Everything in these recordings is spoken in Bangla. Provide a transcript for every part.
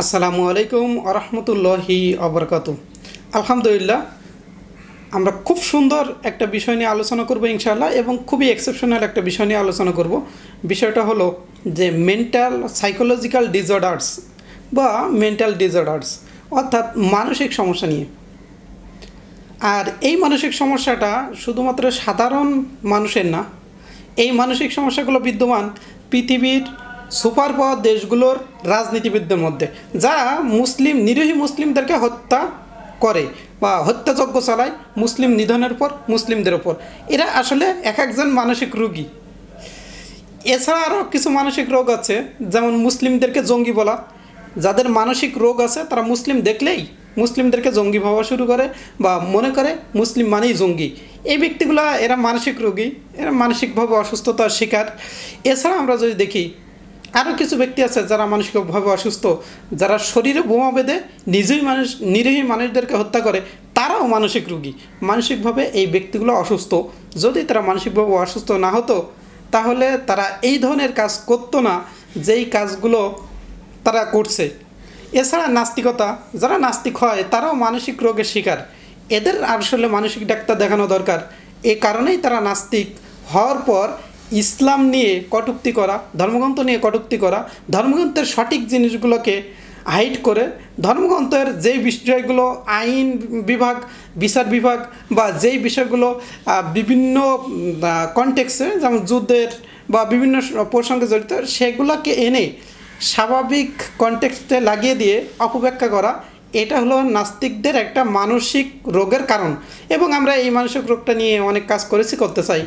আসসালামু আলাইকুম আরহামতুল্লাহি আবরকাত আলহামদুলিল্লাহ আমরা খুব সুন্দর একটা বিষয় নিয়ে আলোচনা করবো ইনশাআল্লাহ এবং খুবই এক্সেপশনাল একটা বিষয় নিয়ে আলোচনা করব বিষয়টা হলো যে মেন্টাল সাইকোলজিক্যাল ডিজর্ডার্স বা মেন্টাল ডিজর্ডার্স অর্থাৎ মানসিক সমস্যা নিয়ে আর এই মানসিক সমস্যাটা শুধুমাত্র সাধারণ মানুষের না এই মানসিক সমস্যাগুলো বিদ্যমান পৃথিবীর সুপার পাওয়ার দেশগুলোর রাজনীতিবিদদের মধ্যে যারা মুসলিম নিরীহী মুসলিমদেরকে হত্যা করে বা হত্যাযজ্ঞ চালায় মুসলিম নিধনের পর মুসলিমদের ওপর এরা আসলে এক একজন মানসিক রুগী এছাড়া আরও কিছু মানসিক রোগ আছে যেমন মুসলিমদেরকে জঙ্গি বলা যাদের মানসিক রোগ আছে তারা মুসলিম দেখলেই মুসলিমদেরকে জঙ্গি ভাবা শুরু করে বা মনে করে মুসলিম মানেই জঙ্গি এই ব্যক্তিগুলো এরা মানসিক রোগী এরা মানসিকভাবে অসুস্থতার শিকার এছাড়া আমরা যদি দেখি আরও কিছু ব্যক্তি আছে যারা মানসিকভাবে অসুস্থ যারা শরীরে বোমা বেঁধে নিজেই মানুষ নিরীহী মানুষদেরকে হত্যা করে তারাও মানসিক রুগী মানসিকভাবে এই ব্যক্তিগুলো অসুস্থ যদি তারা মানসিকভাবে অসুস্থ না হতো তাহলে তারা এই ধরনের কাজ করতো না যেই কাজগুলো তারা করছে এছাড়া নাস্তিকতা যারা নাস্তিক হয় তারাও মানসিক রোগের শিকার এদের আসলে মানসিক ডাক্তার দেখানো দরকার এ কারণেই তারা নাস্তিক হওয়ার পর ইসলাম নিয়ে কটুক্তি করা ধর্মগ্রন্থ নিয়ে কটুক্তি করা ধর্মগ্রন্থের সঠিক জিনিসগুলোকে হাইট করে ধর্মগ্রন্থের যেই বিষয়গুলো আইন বিভাগ বিচার বিভাগ বা যেই বিষয়গুলো বিভিন্ন কনটেক্সে যেমন যুদ্ধের বা বিভিন্ন প্রসঙ্গে জড়িত সেগুলোকে এনে স্বাভাবিক কনটেক্সটে লাগিয়ে দিয়ে অপব্যাখ্যা করা এটা হলো নাস্তিকদের একটা মানসিক রোগের কারণ এবং আমরা এই মানসিক রোগটা নিয়ে অনেক কাজ করেছি করতে চাই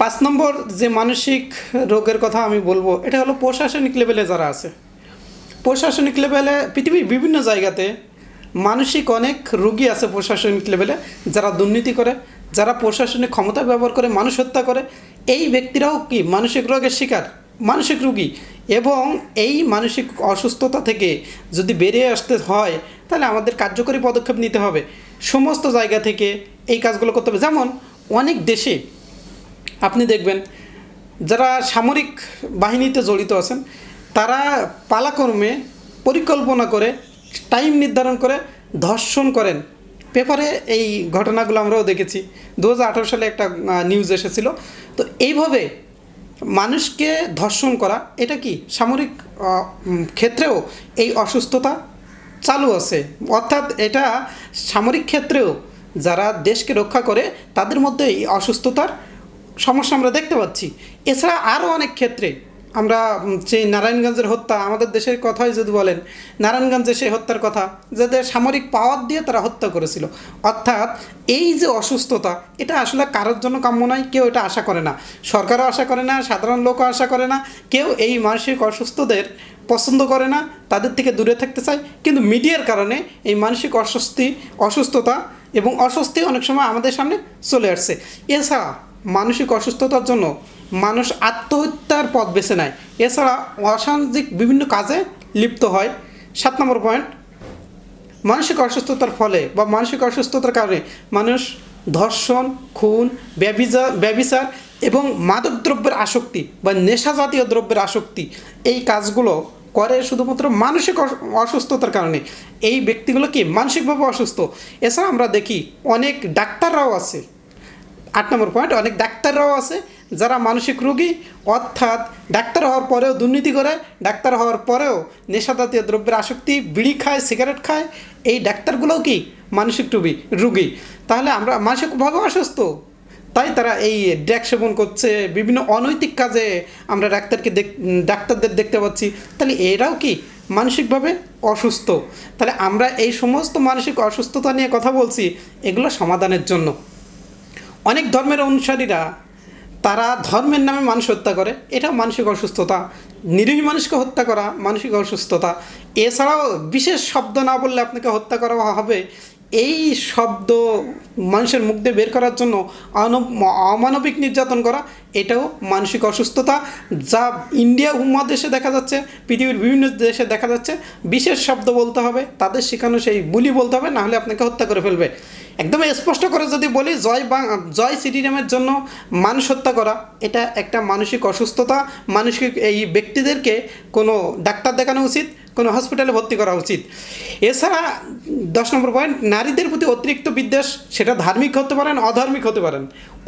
পাঁচ নম্বর যে মানসিক রোগের কথা আমি বলবো এটা হলো প্রশাসনিক লেভেলে যারা আছে প্রশাসনিক লেভেলে পৃথিবীর বিভিন্ন জায়গাতে মানসিক অনেক রুগী আছে প্রশাসনিক লেভেলে যারা দুর্নীতি করে যারা প্রশাসনিক ক্ষমতা ব্যবহার করে মানুষ হত্যা করে এই ব্যক্তিরাও কি মানসিক রোগের শিকার মানসিক রুগী এবং এই মানসিক অসুস্থতা থেকে যদি বেরিয়ে আসতে হয় তাহলে আমাদের কার্যকরী পদক্ষেপ নিতে হবে সমস্ত জায়গা থেকে এই কাজগুলো করতে হবে যেমন অনেক দেশে আপনি দেখবেন যারা সামরিক বাহিনীতে জড়িত আছেন তারা পালাকর্মে পরিকল্পনা করে টাইম নির্ধারণ করে ধর্ষণ করেন পেপারে এই ঘটনাগুলো আমরাও দেখেছি দু সালে একটা নিউজ এসেছিল তো এইভাবে মানুষকে ধর্ষণ করা এটা কি সামরিক ক্ষেত্রেও এই অসুস্থতা চালু আছে অর্থাৎ এটা সামরিক ক্ষেত্রেও যারা দেশকে রক্ষা করে তাদের মধ্যে এই অসুস্থতার সমস্যা আমরা দেখতে পাচ্ছি এছাড়া আরও অনেক ক্ষেত্রে আমরা যে নারায়ণগঞ্জের হত্যা আমাদের দেশের কথাই যদি বলেন নারায়ণগঞ্জে সেই হত্যার কথা যাদের সামরিক পাওয়ার দিয়ে তারা হত্যা করেছিল অর্থাৎ এই যে অসুস্থতা এটা আসলে কারোর জন্য কাম্য নয় কেউ এটা আশা করে না সরকারও আশা করে না সাধারণ লোকও আশা করে না কেউ এই মানসিক অসুস্থদের পছন্দ করে না তাদের থেকে দূরে থাকতে চায় কিন্তু মিডিয়ার কারণে এই মানসিক অস্বস্তি অসুস্থতা এবং অস্বস্তি অনেক সময় আমাদের সামনে চলে আসছে এছাড়া মানসিক অসুস্থতার জন্য মানুষ আত্মহত্যার পথ বেছে নেয় এছাড়া অসামাজিক বিভিন্ন কাজে লিপ্ত হয় সাত নম্বর পয়েন্ট মানসিক অসুস্থতার ফলে বা মানসিক অসুস্থতার কারণে মানুষ ধর্ষণ খুন ব্যবিচার এবং মাদকদ্রব্যের আসক্তি বা নেশা জাতীয় দ্রব্যের আসক্তি এই কাজগুলো করে শুধুমাত্র মানসিক অসুস্থতার কারণে এই ব্যক্তিগুলো কি মানসিকভাবে অসুস্থ এছাড়া আমরা দেখি অনেক ডাক্তাররাও আছে আট নম্বর পয়েন্ট অনেক ডাক্তাররাও আছে যারা মানসিক রোগী অর্থাৎ ডাক্তার হওয়ার পরেও দুর্নীতি করে ডাক্তার হওয়ার পরেও নেশাদাতীয় দ্রব্যের আসক্তি বিড়ি খায় সিগারেট খায় এই ডাক্তারগুলোও কি মানসিক রুগী রুগী তাহলে আমরা মানসিকভাবেও অসুস্থ তাই তারা এই ড্যাগ সেবন করছে বিভিন্ন অনৈতিক কাজে আমরা ডাক্তারকে দেখ ডাক্তারদের দেখতে পাচ্ছি তাহলে এরাও কি মানসিকভাবে অসুস্থ তাহলে আমরা এই সমস্ত মানসিক অসুস্থতা নিয়ে কথা বলছি এগুলো সমাধানের জন্য অনেক ধর্মের অনুসারীরা তারা ধর্মের নামে মানুষ হত্যা করে এটা মানসিক অসুস্থতা নিরীহ মানুষকে হত্যা করা মানসিক অসুস্থতা এছাড়াও বিশেষ শব্দ না বললে আপনাকে হত্যা করা হবে এই শব্দ মানুষের মুখ দিয়ে বের করার জন্য অমানবিক নির্যাতন করা এটাও মানসিক অসুস্থতা যা ইন্ডিয়া উপমহাদেশে দেখা যাচ্ছে পৃথিবীর বিভিন্ন দেশে দেখা যাচ্ছে বিশেষ শব্দ বলতে হবে তাদের শেখানো সেই বুলি বলতে হবে নাহলে আপনাকে হত্যা করে ফেলবে একদম স্পষ্ট করে যদি বলি জয় বা জয় সিটিরামের জন্য মানুষ হত্যা করা এটা একটা মানসিক অসুস্থতা মানসিক এই ব্যক্তিদেরকে কোনো ডাক্তার দেখানো উচিত কোনো হসপিটালে ভর্তি করা উচিত এছাড়া দশ নম্বর পয়েন্ট নারীদের প্রতি অতিরিক্ত বিদ্বেষ সেটা ধার্মিক হতে পারেন অধার্মিক হতে পারেন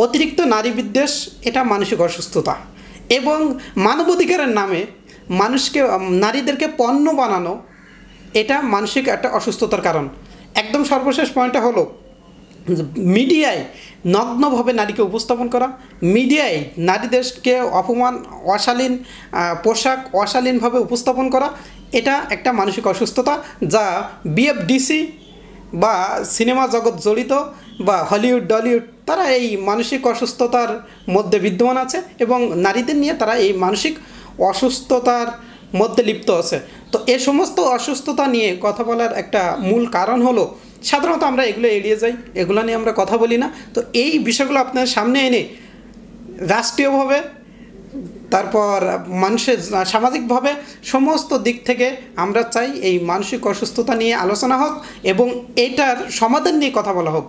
অতিরিক্ত নারী বিদ্বেষ এটা মানসিক অসুস্থতা এবং মানবাধিকারের নামে মানুষকে নারীদেরকে পণ্য বানানো এটা মানসিক একটা অসুস্থতার কারণ একদম সর্বশেষ পয়েন্টটা হলো মিডিয়ায় নগ্নভাবে নারীকে উপস্থাপন করা মিডিয়ায় নারীদেরকে অপমান অশালীন পোশাক অশালীনভাবে উপস্থাপন করা এটা একটা মানসিক অসুস্থতা যা বিএফডিসি বা সিনেমা জগৎ জড়িত বা হলিউড ডলিউড তারা এই মানসিক অসুস্থতার মধ্যে বিদ্যমান আছে এবং নারীদের নিয়ে তারা এই মানসিক অসুস্থতার মধ্যে লিপ্ত আছে তো এ সমস্ত অসুস্থতা নিয়ে কথা বলার একটা মূল কারণ হলো সাধারণত আমরা এগুলো এড়িয়ে যাই এগুলো নিয়ে আমরা কথা বলি না তো এই বিষয়গুলো আপনার সামনে এনে রাষ্ট্রীয়ভাবে তারপর মানুষের সামাজিকভাবে সমস্ত দিক থেকে আমরা চাই এই মানসিক অসুস্থতা নিয়ে আলোচনা হোক এবং এটার সমাধান নিয়ে কথা বলা হোক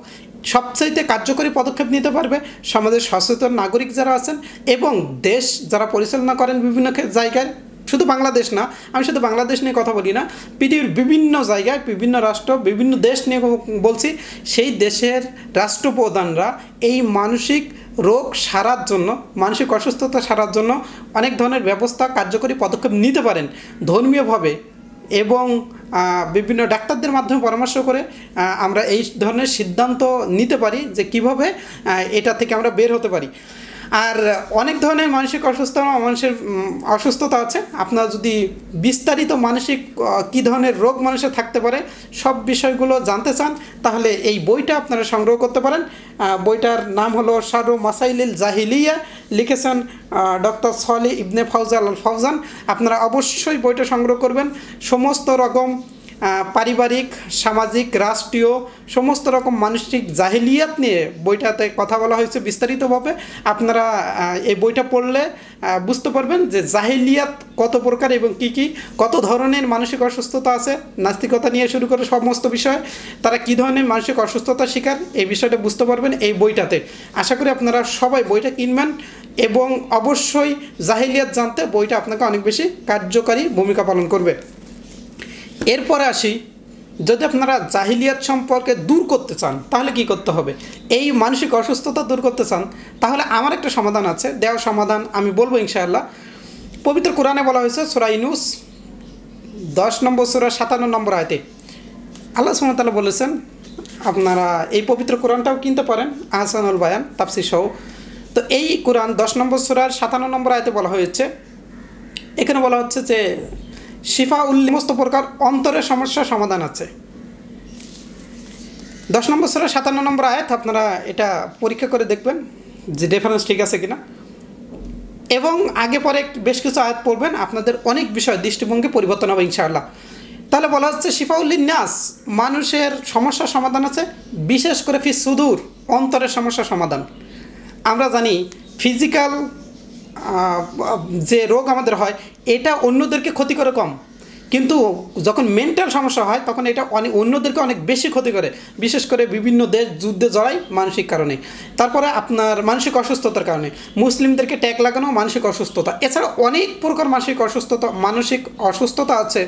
সবচাইতে কার্যকরী পদক্ষেপ নিতে পারবে সমাজের সচেতন নাগরিক যারা আছেন এবং দেশ যারা পরিচালনা করেন বিভিন্ন জায়গায় শুধু বাংলাদেশ না আমি শুধু বাংলাদেশ নিয়ে কথা বলি না পৃথিবীর বিভিন্ন জায়গায় বিভিন্ন রাষ্ট্র বিভিন্ন দেশ নিয়ে বলছি সেই দেশের রাষ্ট্রপ্রধানরা এই মানসিক রোগ সারার জন্য মানসিক অসুস্থতা সারার জন্য অনেক ধরনের ব্যবস্থা কার্যকরী পদক্ষেপ নিতে পারেন ধর্মীয়ভাবে এবং বিভিন্ন ডাক্তারদের মাধ্যমে পরামর্শ করে আমরা এই ধরনের সিদ্ধান্ত নিতে পারি যে কিভাবে এটা থেকে আমরা বের হতে পারি আর অনেক ধরনের মানসিক অসুস্থতা মানুষের অসুস্থতা আছে আপনার যদি বিস্তারিত মানসিক কি ধরনের রোগ মানুষের থাকতে পারে সব বিষয়গুলো জানতে চান তাহলে এই বইটা আপনারা সংগ্রহ করতে পারেন বইটার নাম হলো শারু মাসাইলিল জাহিলিয়া লিখেছেন ডক্টর সলি ইবনে ফৌজাল আল ফৌজান আপনারা অবশ্যই বইটা সংগ্রহ করবেন সমস্ত রকম পারিবারিক সামাজিক রাষ্ট্রীয় সমস্ত রকম মানসিক জাহিলিয়াত নিয়ে বইটাতে কথা বলা হয়েছে বিস্তারিতভাবে আপনারা এই বইটা পড়লে বুঝতে পারবেন যে জাহিলিয়াত কত প্রকার এবং কি কি কত ধরনের মানসিক অসুস্থতা আছে নাস্তিকতা নিয়ে শুরু করে সমস্ত বিষয় তারা কি ধরনের মানসিক অসুস্থতা শিকার এই বিষয়টা বুঝতে পারবেন এই বইটাতে আশা করি আপনারা সবাই বইটা কিনবেন এবং অবশ্যই জাহিলিয়াত জানতে বইটা আপনাকে অনেক বেশি কার্যকারী ভূমিকা পালন করবে এরপরে আসি যদি আপনারা জাহিলিয়াত সম্পর্কে দূর করতে চান তাহলে কি করতে হবে এই মানসিক অসুস্থতা দূর করতে চান তাহলে আমার একটা সমাধান আছে দেওয়া সমাধান আমি বলবো ইনশাআল্লাহ পবিত্র কোরআনে বলা হয়েছে ইনুস দশ নম্বর সোরা সাতান্ন নম্বর আয়তে আল্লাহ সুমতালা বলেছেন আপনারা এই পবিত্র কোরআনটাও কিনতে পারেন আহসানুল বায়ান তাপসি সহ তো এই কোরআন দশ নম্বর সুরার সাতান্ন নম্বর আয়তে বলা হয়েছে এখানে বলা হচ্ছে যে শিফা উল সমস্ত প্রকার অন্তরের সমস্যার সমাধান আছে দশ নম্বর স্তরে সাতান্ন নম্বর আয়াত আপনারা এটা পরীক্ষা করে দেখবেন যে রেফারেন্স ঠিক আছে কিনা এবং আগে পরে বেশ কিছু আয়াত পড়বেন আপনাদের অনেক বিষয় দৃষ্টিভঙ্গি পরিবর্তন হবে ইনশাআল্লাহ তাহলে বলা হচ্ছে শিফাউল্লিন ন্যাস মানুষের সমস্যার সমাধান আছে বিশেষ করে ফি সুদূর অন্তরের সমস্যার সমাধান আমরা জানি ফিজিক্যাল যে রোগ আমাদের হয় এটা অন্যদেরকে ক্ষতি করে কম কিন্তু যখন মেন্টাল সমস্যা হয় তখন এটা অনেক অন্যদেরকে অনেক বেশি ক্ষতি করে বিশেষ করে বিভিন্ন দেশ যুদ্ধে জড়ায় মানসিক কারণে তারপরে আপনার মানসিক অসুস্থতার কারণে মুসলিমদেরকে ট্যাগ লাগানো মানসিক অসুস্থতা এছাড়া অনেক প্রকার মানসিক অসুস্থতা মানসিক অসুস্থতা আছে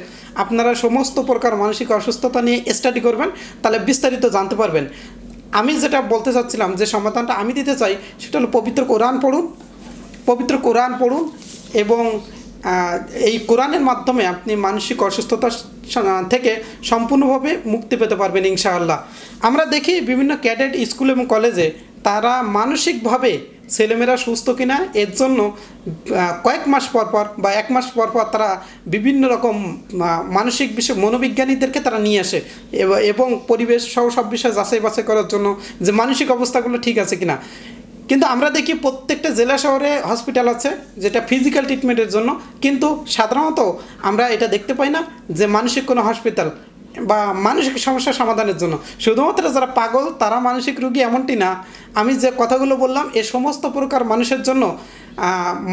আপনারা সমস্ত প্রকার মানসিক অসুস্থতা নিয়ে স্টাডি করবেন তাহলে বিস্তারিত জানতে পারবেন আমি যেটা বলতে চাচ্ছিলাম যে সমাধানটা আমি দিতে চাই সেটা হলো পবিত্র কোরআন পড়ুন পবিত্র কোরআন পড়ুন এবং এই কোরআনের মাধ্যমে আপনি মানসিক অসুস্থতা থেকে সম্পূর্ণভাবে মুক্তি পেতে পারবেন ইনশাআল্লাহ আমরা দেখি বিভিন্ন ক্যাডেট স্কুল এবং কলেজে তারা মানসিকভাবে ছেলেমেয়েরা সুস্থ কিনা এর জন্য কয়েক মাস পর পর বা এক মাস পর পর তারা বিভিন্ন রকম মানসিক বিষয় মনোবিজ্ঞানীদেরকে তারা নিয়ে আসে এবং পরিবেশ সহ সব বিষয়ে যাচাই বাছাই করার জন্য যে মানসিক অবস্থাগুলো ঠিক আছে কিনা কিন্তু আমরা দেখি প্রত্যেকটা জেলা শহরে হসপিটাল আছে যেটা ফিজিক্যাল ট্রিটমেন্টের জন্য কিন্তু সাধারণত আমরা এটা দেখতে পাই না যে মানসিক কোনো হসপিটাল বা মানসিক সমস্যা সমাধানের জন্য শুধুমাত্র যারা পাগল তারা মানসিক রুগী এমনটি না আমি যে কথাগুলো বললাম এ সমস্ত প্রকার মানুষের জন্য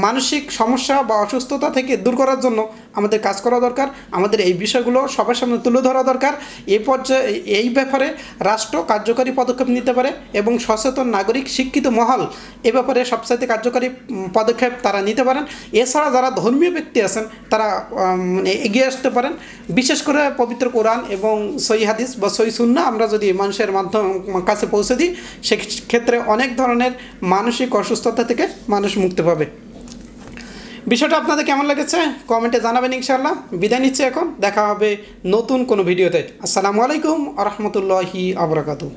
মানসিক সমস্যা বা অসুস্থতা থেকে দূর করার জন্য আমাদের কাজ করা দরকার আমাদের এই বিষয়গুলো সবার সামনে তুলে ধরা দরকার এই পর্যায়ে এই ব্যাপারে রাষ্ট্র কার্যকরী পদক্ষেপ নিতে পারে এবং সচেতন নাগরিক শিক্ষিত মহল এ ব্যাপারে সবসাইতে কার্যকরী পদক্ষেপ তারা নিতে পারেন এছাড়া যারা ধর্মীয় ব্যক্তি আছেন তারা মানে এগিয়ে আসতে পারেন বিশেষ করে পবিত্র কোরআন এবং সই হাদিস বা সই সুন্না আমরা যদি মানুষের মাধ্যম কাছে পৌঁছে দিই সেক্ষেত্রে অনেক ধরনের মানসিক অসুস্থতা থেকে মানুষ মুক্তি পাবে বিষয়টা আপনাদের কেমন লেগেছে কমেন্টে জানাবেন ইনশাল্লাহ বিদায় নিচ্ছে এখন দেখা হবে নতুন কোনো ভিডিওতে আসসালামু আলাইকুম আ রহমতুল্লাহি আবরাকাতু